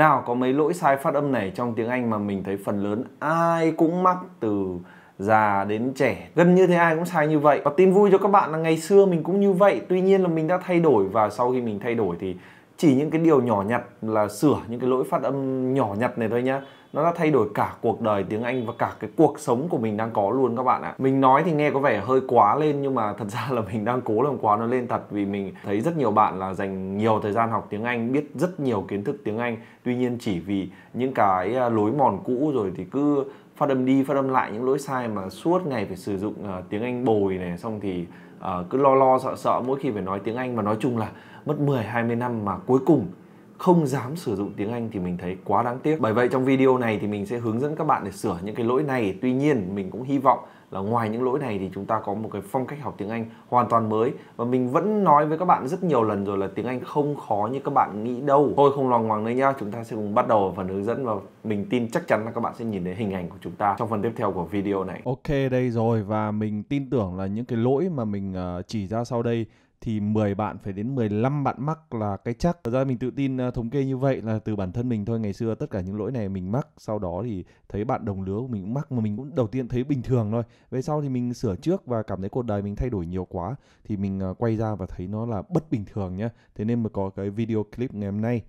Nào có mấy lỗi sai phát âm này trong tiếng Anh mà mình thấy phần lớn ai cũng mắc từ già đến trẻ gần như thế ai cũng sai như vậy và tin vui cho các bạn là ngày xưa mình cũng như vậy tuy nhiên là mình đã thay đổi và sau khi mình thay đổi thì chỉ những cái điều nhỏ nhặt là sửa những cái lỗi phát âm nhỏ nhặt này thôi nhá nó đã thay đổi cả cuộc đời tiếng Anh và cả cái cuộc sống của mình đang có luôn các bạn ạ. Mình nói thì nghe có vẻ hơi quá lên nhưng mà thật ra là mình đang cố làm quá nó lên thật vì mình thấy rất nhiều bạn là dành nhiều thời gian học tiếng Anh, biết rất nhiều kiến thức tiếng Anh, tuy nhiên chỉ vì những cái à, lối mòn cũ rồi thì cứ phát âm đi phát âm lại những lỗi sai mà suốt ngày phải sử dụng uh, tiếng Anh bồi này xong thì uh, cứ lo lo sợ sợ mỗi khi phải nói tiếng Anh mà nói chung là mất 10 20 năm mà cuối cùng không dám sử dụng tiếng Anh thì mình thấy quá đáng tiếc. Bởi vậy trong video này thì mình sẽ hướng dẫn các bạn để sửa những cái lỗi này. Tuy nhiên mình cũng hy vọng là ngoài những lỗi này thì chúng ta có một cái phong cách học tiếng Anh hoàn toàn mới và mình vẫn nói với các bạn rất nhiều lần rồi là tiếng Anh không khó như các bạn nghĩ đâu. Thôi không loằng ngoằng nữa nhá, chúng ta sẽ cùng bắt đầu phần hướng dẫn và mình tin chắc chắn là các bạn sẽ nhìn thấy hình ảnh của chúng ta trong phần tiếp theo của video này. Ok đây rồi và mình tin tưởng là những cái lỗi mà mình ờ, chỉ ra sau đây thì 10 bạn phải đến 15 bạn mắc là cái chắc. Thật ra mình tự tin ờ, thống kê như vậy là từ bản thân mình thôi. Ngày xưa tất cả những lỗi này mình mắc, sau đó thì thấy bạn đồng lứa của mình cũng mắc mà mình cũng đầu tiên thấy bình thường thôi. Về sau thì mình sửa trước và cảm thấy cuộc đời mình thay đổi nhiều quá thì mình ờ, quay ra và thấy nó là bất bình thường nhá. Thế nên mới có cái video clip ngày hôm nay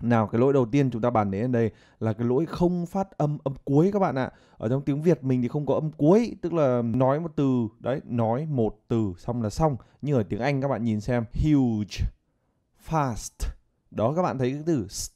nào cái lỗi đầu tiên chúng ta bàn đến đây là cái lỗi không phát âm âm cuối các bạn ạ. Ở trong tiếng Việt mình thì không có âm cuối, tức là nói một từ, đấy, nói một từ xong là xong. Nhưng ở tiếng Anh các bạn nhìn xem huge, fast. Đó các bạn thấy cái từ st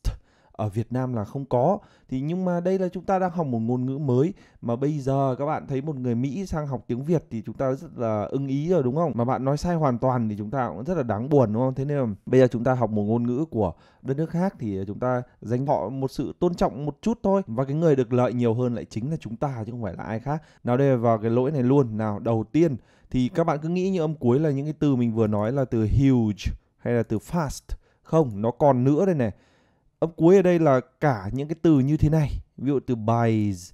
ở Việt Nam là không có thì nhưng mà đây là chúng ta đang học một ngôn ngữ mới mà bây giờ các bạn thấy một người Mỹ sang học tiếng Việt thì chúng ta rất là ưng ý rồi đúng không mà bạn nói sai hoàn toàn thì chúng ta cũng rất là đáng buồn đúng không thế nên là bây giờ chúng ta học một ngôn ngữ của đất nước khác thì chúng ta dành họ một sự tôn trọng một chút thôi và cái người được lợi nhiều hơn lại chính là chúng ta chứ không phải là ai khác nào đây vào cái lỗi này luôn nào đầu tiên thì các bạn cứ nghĩ như âm cuối là những cái từ mình vừa nói là từ huge hay là từ fast không nó còn nữa đây này âm cuối ở đây là cả những cái từ như thế này ví dụ từ buys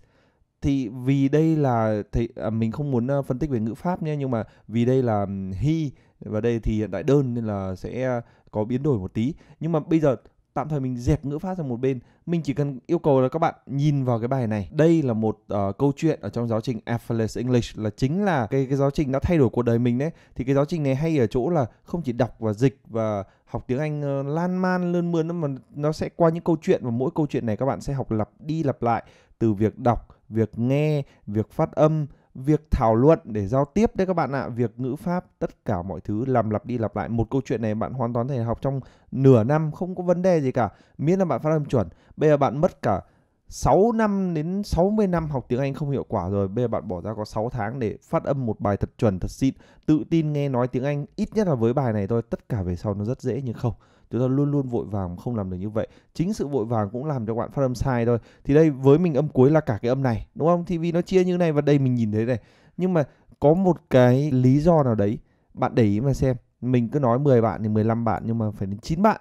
thì vì đây là thì à, mình không muốn ờ, phân tích về ngữ pháp nhé nhưng mà vì đây là he và đây thì hiện đại đơn nên là sẽ ờ, có biến đổi một tí nhưng mà bây giờ tạm thời mình dẹp ngữ pháp sang một bên mình chỉ cần yêu cầu là các bạn nhìn vào cái bài này đây là một uh, câu chuyện ở trong giáo trình effortless english là chính là cái cái giáo trình đã thay đổi cuộc đời mình đấy thì cái giáo trình này hay ở chỗ là không chỉ đọc và dịch và học tiếng anh uh, lan man lơn nữa mà nó sẽ qua những câu chuyện và mỗi câu chuyện này các bạn sẽ học lặp đi lặp lại từ việc đọc việc nghe việc phát âm việc thảo luận để giao tiếp đấy các bạn ạ việc ngữ pháp tất cả mọi thứ làm lặp đi lặp lại một câu chuyện này bạn hoàn toàn thể học trong nửa năm không có vấn đề gì cả miễn là bạn phát âm chuẩn bây giờ bạn mất cả 6 năm đến 60 năm học tiếng Anh không hiệu quả rồi Bây giờ bạn bỏ ra có 6 tháng để phát âm một bài thật chuẩn, thật xịn Tự tin nghe nói tiếng Anh Ít nhất là với bài này thôi Tất cả về sau nó rất dễ nhưng không chúng ta luôn luôn vội vàng không làm được như vậy chính sự vội vàng cũng làm cho bạn phát âm sai thôi thì đây với mình âm cuối là cả cái âm này đúng không thì vì nó chia như này và đây mình nhìn thấy này nhưng mà có một cái lý do nào đấy bạn để ý mà xem mình cứ nói 10 bạn thì 15 bạn nhưng mà phải đến 9 bạn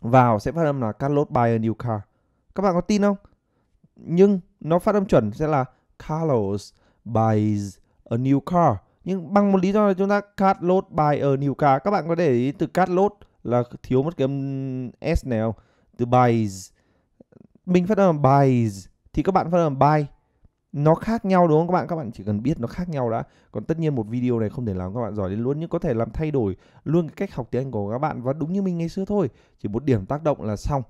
vào sẽ phát âm là Carlos buy a new car các bạn có tin không nhưng nó phát âm chuẩn sẽ là Carlos buys a new car nhưng bằng một lý do là chúng ta Carlos buy a new car các bạn có để ý từ Carlos là thiếu một cái âm s nào từ buys mình phát âm buys thì các bạn phát âm buy nó khác nhau đúng không các bạn các bạn chỉ cần biết nó khác nhau đã còn tất nhiên một video này không thể làm các bạn giỏi đến luôn nhưng có thể làm thay đổi luôn cái cách học tiếng anh của các bạn và đúng như mình ngày xưa thôi chỉ một điểm tác động là xong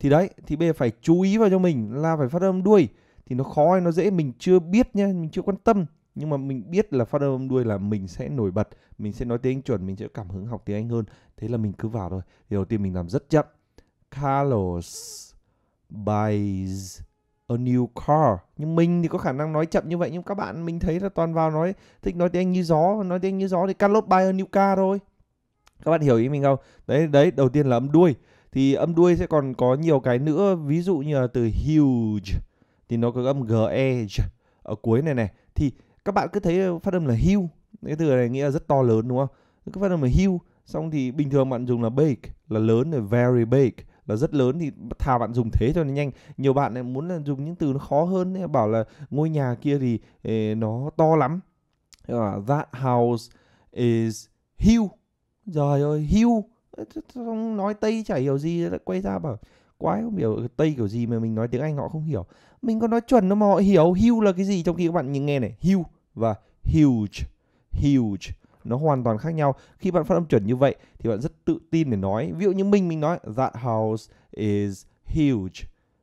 thì đấy thì bây giờ phải chú ý vào cho mình là phải phát âm đuôi thì nó khó hay nó dễ mình chưa biết nha mình chưa quan tâm nhưng mà mình biết là phát âm đuôi là mình sẽ nổi bật mình sẽ nói tiếng chuẩn mình sẽ cảm hứng học tiếng anh hơn thế là mình cứ vào thôi. thì đầu tiên mình làm rất chậm Carlos buys a new car nhưng mình thì có khả năng nói chậm như vậy nhưng các bạn mình thấy là toàn vào nói thích nói tiếng anh như gió nói tiếng anh như gió thì Carlos buys a new car thôi các bạn hiểu ý mình không đấy đấy đầu tiên là âm đuôi thì âm đuôi sẽ còn có nhiều cái nữa ví dụ như là từ huge thì nó có âm ge ở cuối này này thì các bạn cứ thấy phát âm là hue cái từ này nghĩa là rất to lớn đúng không cứ phát âm là hue xong thì bình thường bạn dùng là big là lớn rồi very big là rất lớn thì thà bạn dùng thế cho nó nhanh nhiều bạn lại muốn là dùng những từ nó khó hơn ấy, bảo là ngôi nhà kia thì eh, nó to lắm uh, that house is huge trời ơi huge nói tây chả hiểu gì lại quay ra bảo quái không hiểu tây kiểu gì mà mình nói tiếng anh họ không hiểu mình có nói chuẩn đâu mà họ hiểu hue là cái gì trong khi các bạn nhìn nghe này hue và huge huge nó hoàn toàn khác nhau khi bạn phát âm chuẩn như vậy thì bạn rất tự tin để nói ví dụ như mình mình nói that house is huge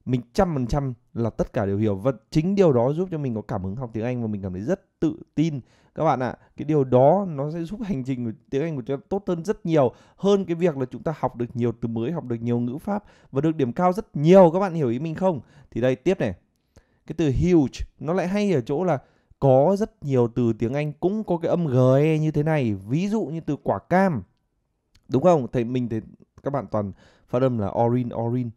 mình trăm phần trăm là tất cả đều hiểu và chính điều đó giúp cho mình có cảm hứng học tiếng Anh và mình cảm thấy rất tự tin các bạn ạ à, cái điều đó nó sẽ giúp hành trình của tiếng Anh của chúng ta tốt hơn rất nhiều hơn cái việc là chúng ta học được nhiều từ mới học được nhiều ngữ pháp và được điểm cao rất nhiều các bạn hiểu ý mình không thì đây tiếp này cái từ huge nó lại hay ở chỗ là có rất nhiều từ tiếng Anh cũng có cái âm ge như thế này ví dụ như từ quả cam đúng không thì mình thấy các bạn toàn phát âm là orange orange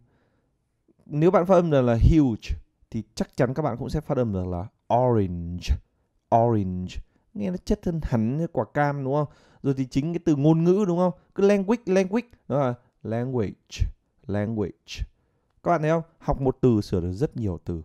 nếu bạn phát âm được là huge thì chắc chắn các bạn cũng sẽ phát âm được là orange orange nghe nó chất hơn hẳn như quả cam đúng không rồi thì chính cái từ ngôn ngữ đúng không cứ language language đó là language language các bạn thấy không học một từ sửa được rất nhiều từ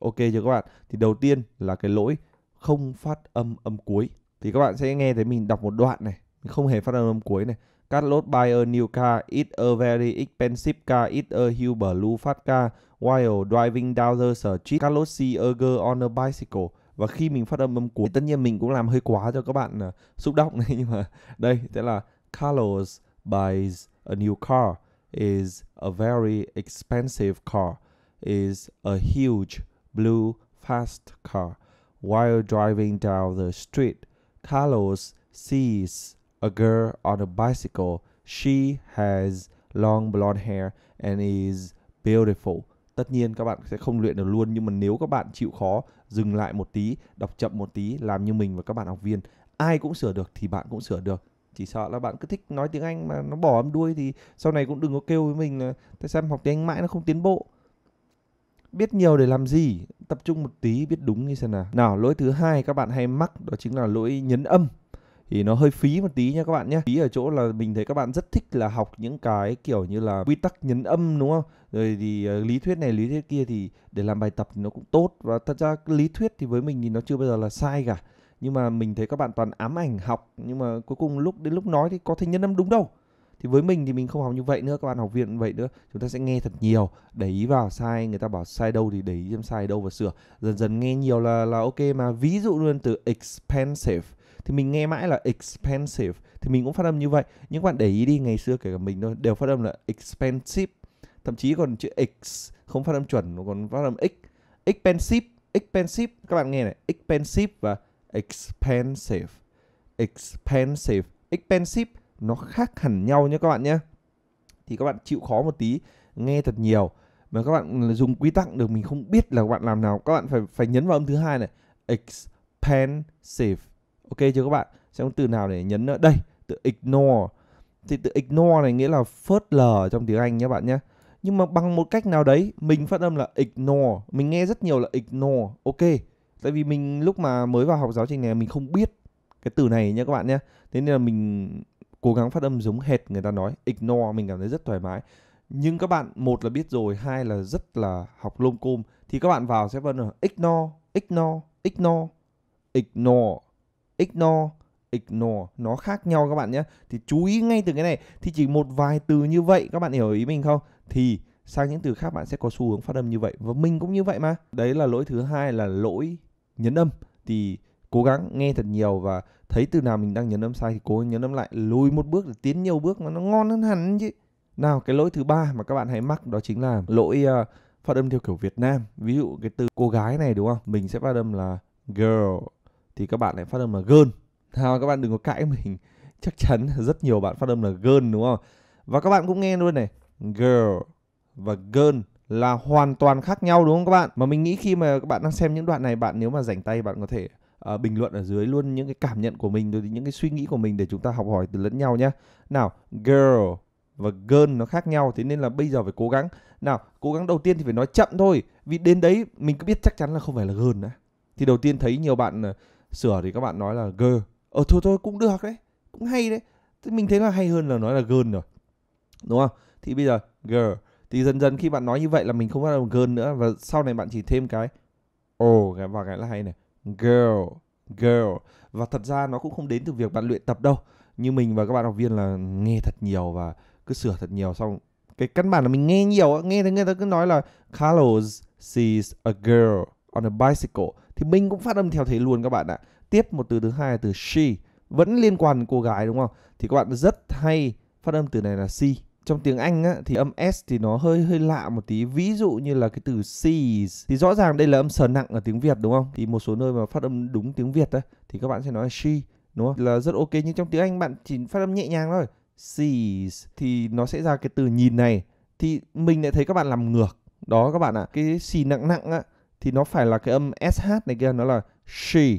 ok chưa các bạn thì đầu tiên là cái lỗi không phát âm âm cuối thì các bạn sẽ nghe thấy mình đọc một đoạn này không hề phát âm âm cuối này Carlos a new car, it's a very expensive car, it's a huge blue fat car. While driving down the street, Carlos see a girl on a bicycle. Và khi mình phát âm âm cuối, tất nhiên mình cũng làm hơi quá cho các bạn uh, xúc động này. Nhưng mà đây, sẽ là Carlos buys a new car, is a very expensive car, is a huge blue fast car. While driving down the street, Carlos sees a girl on a bicycle. She has long blonde hair and is beautiful. Tất nhiên các bạn sẽ không luyện được luôn nhưng mà nếu các bạn chịu khó dừng lại một tí, đọc chậm một tí, làm như mình và các bạn học viên, ai cũng sửa được thì bạn cũng sửa được. Chỉ sợ là bạn cứ thích nói tiếng Anh mà nó bỏ âm đuôi thì sau này cũng đừng có kêu với mình là tại sao học tiếng Anh mãi nó không tiến bộ. Biết nhiều để làm gì? Tập trung một tí biết đúng như thế nào. Nào, lỗi thứ hai các bạn hay mắc đó chính là lỗi nhấn âm thì nó hơi phí một tí nha các bạn nhé phí ở chỗ là mình thấy các bạn rất thích là học những cái kiểu như là quy tắc nhấn âm đúng không rồi thì uh, lý thuyết này lý thuyết kia thì để làm bài tập thì nó cũng tốt và thật ra lý thuyết thì với mình thì nó chưa bao giờ là sai cả nhưng mà mình thấy các bạn toàn ám ảnh học nhưng mà cuối cùng lúc đến lúc nói thì có thể nhân âm đúng đâu thì với mình thì mình không học như vậy nữa các bạn học viện vậy nữa chúng ta sẽ nghe thật nhiều để ý vào sai người ta bảo sai đâu thì để ý xem sai đâu và sửa dần dần nghe nhiều là là ok mà ví dụ luôn từ expensive thì mình nghe mãi là expensive thì mình cũng phát âm như vậy nhưng các bạn để ý đi ngày xưa kể cả mình thôi đều phát âm là expensive thậm chí còn chữ x không phát âm chuẩn nó còn phát âm x expensive expensive các bạn nghe này expensive và expensive expensive expensive nó khác hẳn nhau nhé các bạn nhé thì các bạn chịu khó một tí nghe thật nhiều mà các bạn dùng quy tắc được mình không biết là các bạn làm nào các bạn phải phải nhấn vào âm thứ hai này expensive ok chưa các bạn sẽ có từ nào để nhấn nữa đây từ ignore thì từ ignore này nghĩa là phớt lờ trong tiếng Anh nhé bạn nhé nhưng mà bằng một cách nào đấy mình phát âm là ignore mình nghe rất nhiều là ignore ok tại vì mình lúc mà mới vào học giáo trình này mình không biết cái từ này nhé các bạn nhé thế nên là mình cố gắng phát âm giống hệt người ta nói ignore mình cảm thấy rất thoải mái nhưng các bạn một là biết rồi hai là rất là học lôm côm thì các bạn vào sẽ vẫn là ignore ignore ignore ignore ignore ignore nó khác nhau các bạn nhé thì chú ý ngay từ cái này thì chỉ một vài từ như vậy các bạn hiểu ý mình không thì sang những từ khác bạn sẽ có xu hướng phát âm như vậy và mình cũng như vậy mà đấy là lỗi thứ hai là lỗi nhấn âm thì cố gắng nghe thật nhiều và thấy từ nào mình đang nhấn âm sai thì cố nhấn âm lại lùi một bước để tiến nhiều bước mà nó ngon hơn hẳn chứ nào cái lỗi thứ ba mà các bạn hay mắc đó chính là lỗi uh, phát âm theo kiểu Việt Nam ví dụ cái từ cô gái này đúng không mình sẽ phát âm là girl thì các bạn lại phát âm là gơn nào các bạn đừng có cãi mình chắc chắn rất nhiều bạn phát âm là gơn đúng không và các bạn cũng nghe luôn này girl và gơn là hoàn toàn khác nhau đúng không các bạn mà mình nghĩ khi mà các bạn đang xem những đoạn này bạn nếu mà rảnh tay bạn có thể uh, bình luận ở dưới luôn những cái cảm nhận của mình rồi những cái suy nghĩ của mình để chúng ta học hỏi từ lẫn nhau nhé nào girl và girl nó khác nhau thế nên là bây giờ phải cố gắng nào cố gắng đầu tiên thì phải nói chậm thôi vì đến đấy mình cứ biết chắc chắn là không phải là girl nữa thì đầu tiên thấy nhiều bạn uh, sửa thì các bạn nói là gơ ờ thôi thôi cũng được đấy cũng hay đấy thế mình thấy là hay hơn là nói là gơn rồi đúng không thì bây giờ gờ thì dần dần khi bạn nói như vậy là mình không bắt đầu gơn nữa và sau này bạn chỉ thêm cái ồ cái và cái là hay này girl girl và thật ra nó cũng không đến từ việc bạn luyện tập đâu như mình và các bạn học viên là nghe thật nhiều và cứ sửa thật nhiều xong cái căn bản là mình nghe nhiều nghe thấy người ta cứ nói là Carlos sees a girl on a bicycle thì mình cũng phát âm theo thế luôn các bạn ạ. Tiếp một từ thứ hai là từ she vẫn liên quan cô gái đúng không? Thì các bạn rất hay phát âm từ này là she. Trong tiếng Anh á, thì âm S thì nó hơi hơi lạ một tí. Ví dụ như là cái từ sees thì rõ ràng đây là âm sờ nặng ở tiếng Việt đúng không? Thì một số nơi mà phát âm đúng tiếng Việt á, thì các bạn sẽ nói là she đúng không? Là rất ok nhưng trong tiếng Anh bạn chỉ phát âm nhẹ nhàng thôi. Sees thì nó sẽ ra cái từ nhìn này thì mình lại thấy các bạn làm ngược đó các bạn ạ à. cái xì nặng nặng á thì nó phải là cái âm sh này kia nó là she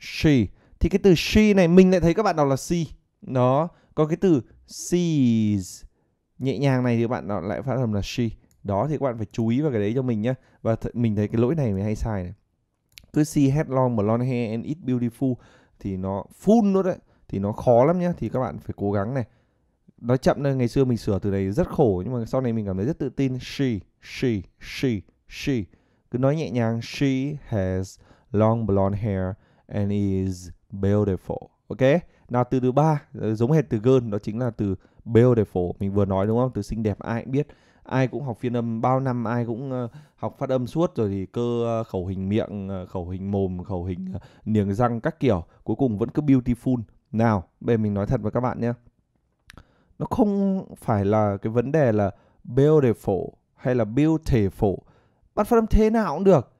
she thì cái từ she này mình lại thấy các bạn đọc là she nó có cái từ sees nhẹ nhàng này thì các bạn đọc lại phát âm là she đó thì các bạn phải chú ý vào cái đấy cho mình nhé và th- mình thấy cái lỗi này mình hay sai này cứ see headlong blonde hair and it beautiful thì nó full nữa đấy thì nó khó lắm nhá thì các bạn phải cố gắng này nói chậm lên ngày xưa mình sửa từ này rất khổ nhưng mà sau này mình cảm thấy rất tự tin she she she she cứ nói nhẹ nhàng she has long blonde hair and is beautiful ok nào từ thứ ba ờ, giống hệt từ girl đó chính là từ beautiful mình vừa nói đúng không từ xinh đẹp ai cũng biết ai cũng học phiên âm bao năm ai cũng ờ, học phát âm suốt rồi thì cơ ờ, khẩu hình miệng khẩu hình mồm khẩu hình niềng răng các kiểu cuối cùng vẫn cứ beautiful nào bây giờ mình nói thật với các bạn nhé nó không phải là cái vấn đề là beautiful hay là beautiful bạn phát âm thế nào cũng được.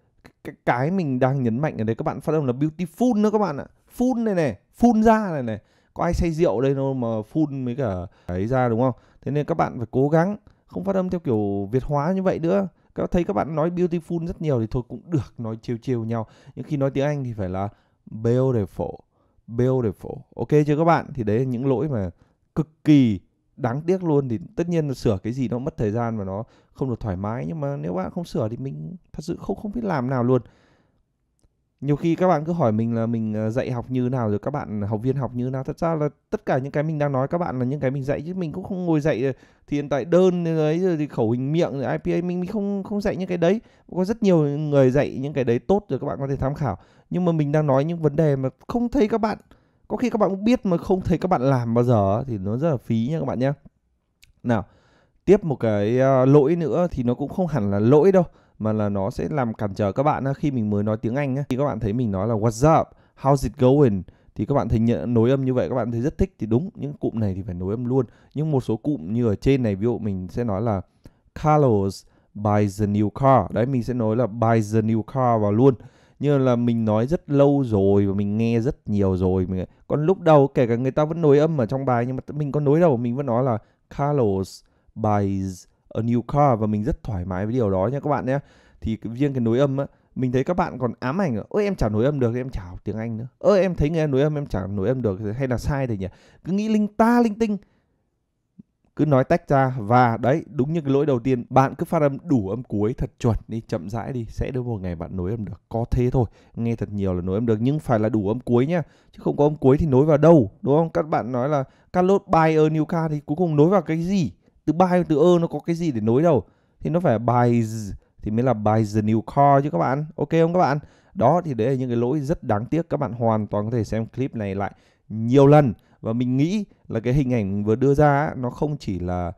C- cái mình đang nhấn mạnh ở đây các bạn phát âm là beautiful nữa các bạn ạ. Phun này này, phun ra này này. Có ai say rượu đây đâu mà phun mấy cả ấy ra đúng không? Thế nên các bạn phải cố gắng không phát âm theo kiểu Việt hóa như vậy nữa. Các thấy các bạn nói beautiful rất nhiều thì thôi cũng được, nói chiều chiều nhau. Nhưng khi nói tiếng Anh thì phải là beautiful, beautiful. Ok chưa các bạn? Thì đấy là những lỗi mà cực kỳ đáng tiếc luôn thì tất nhiên là sửa cái gì nó mất thời gian và nó không được thoải mái nhưng mà nếu bạn không sửa thì mình thật sự không không biết làm nào luôn nhiều khi các bạn cứ hỏi mình là mình ờ, dạy học như nào rồi các bạn học viên học như nào thật ra là tất cả những cái mình đang nói các bạn là những cái mình dạy chứ mình cũng không ngồi dạy ờ, thì hiện tại đơn đấy rồi thì khẩu hình miệng rồi IPA mình mình không không dạy những cái đấy có rất nhiều người dạy những cái đấy tốt rồi các bạn có thể tham khảo nhưng mà mình đang nói những vấn đề mà không thấy các bạn có khi các bạn cũng biết mà không thấy các bạn làm bao giờ thì nó rất là phí nha các bạn nhé nào tiếp một cái uh, lỗi nữa thì nó cũng không hẳn là lỗi đâu mà là nó sẽ làm cản trở các bạn khi mình mới nói tiếng Anh thì các bạn thấy mình nói là what's up, how's it going thì các bạn thấy nhận nối âm như vậy các bạn thấy rất thích thì đúng những cụm này thì phải nối âm luôn nhưng một số cụm như ở trên này ví dụ mình sẽ nói là Carlos buys the new car đấy mình sẽ nói là buys the new car vào luôn như là mình nói rất lâu rồi và mình nghe rất nhiều rồi mình còn lúc đầu kể cả người ta vẫn nối âm ở trong bài nhưng mà mình có nối đâu mình vẫn nói là Carlos buys a new car và mình rất thoải mái với điều đó nha các bạn nhé thì riêng cái nối âm á mình thấy các bạn còn ám ảnh ơi em chả nối âm được em chả học tiếng anh nữa ơi em thấy người nối âm em chả nối âm được hay là sai thì nhỉ cứ nghĩ linh ta linh tinh cứ nói tách ra và đấy đúng như cái lỗi đầu tiên bạn cứ phát âm đủ âm cuối thật chuẩn đi chậm rãi đi sẽ đến một ngày bạn nối âm được có thế thôi nghe thật nhiều là nối âm được nhưng phải là đủ âm cuối nhá chứ không có âm cuối thì nối vào đâu đúng không các bạn nói là Carlos buy a new car thì cuối cùng nối vào cái gì từ by từ ơ nó có cái gì để nối đâu thì nó phải by thì mới là by the new car chứ các bạn ok không các bạn đó thì đấy là những cái lỗi rất đáng tiếc các bạn hoàn toàn có thể xem clip này lại nhiều lần và mình nghĩ là cái hình ảnh vừa đưa ra nó không chỉ là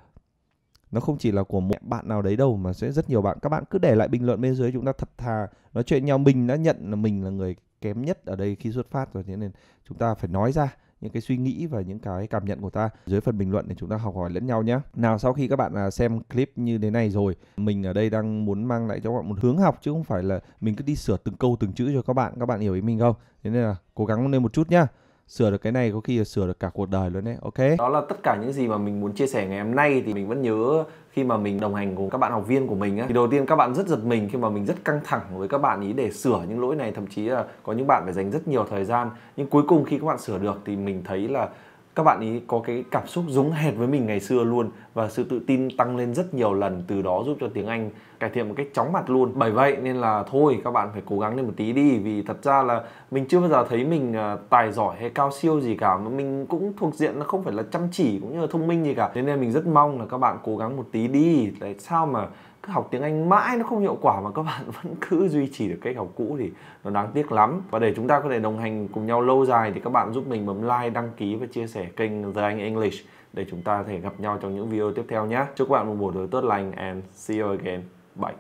nó không chỉ là của một bạn nào đấy đâu mà sẽ rất nhiều bạn các bạn cứ để lại bình luận bên dưới chúng ta thật thà nói chuyện nhau mình đã nhận là mình là người kém nhất ở đây khi xuất phát rồi thế nên chúng ta phải nói ra những cái suy nghĩ và những cái cảm nhận của ta dưới phần bình luận để chúng ta học hỏi lẫn nhau nhé. Nào sau khi các bạn à, xem clip như thế này rồi, mình ở đây đang muốn mang lại cho các bạn một hướng học chứ không phải là mình cứ đi sửa từng câu từng chữ cho các bạn, các bạn hiểu ý mình không? Thế nên là cố gắng lên một chút nhá sửa được cái này có khi là sửa được cả cuộc đời luôn đấy ok đó là tất cả những gì mà mình muốn chia sẻ ngày hôm nay thì mình vẫn nhớ khi mà mình đồng hành cùng các bạn học viên của mình á thì đầu tiên các bạn rất giật mình khi mà mình rất căng thẳng với các bạn ý để sửa những lỗi này thậm chí là có những bạn phải dành rất nhiều thời gian nhưng cuối cùng khi các bạn sửa được thì mình thấy là các bạn ý có cái cảm xúc giống hệt với mình ngày xưa luôn và sự tự tin tăng lên rất nhiều lần từ đó giúp cho tiếng Anh cải thiện một cách chóng mặt luôn bởi vậy nên là thôi các bạn phải cố gắng lên một tí đi vì thật ra là mình chưa bao giờ thấy mình ờ, tài giỏi hay cao siêu gì cả mà mình cũng thuộc diện nó không phải là chăm chỉ cũng như là thông minh gì cả thế nên mình rất mong là các bạn cố gắng một tí đi tại sao mà học tiếng Anh mãi nó không hiệu quả mà các bạn vẫn cứ duy trì được cách học cũ thì nó đáng tiếc lắm. Và để chúng ta có thể đồng hành cùng nhau lâu dài thì các bạn giúp mình bấm like, đăng ký và chia sẻ kênh The Anh English để chúng ta có thể gặp nhau trong những video tiếp theo nhé. Chúc các bạn một buổi tối tốt lành and see you again. Bye.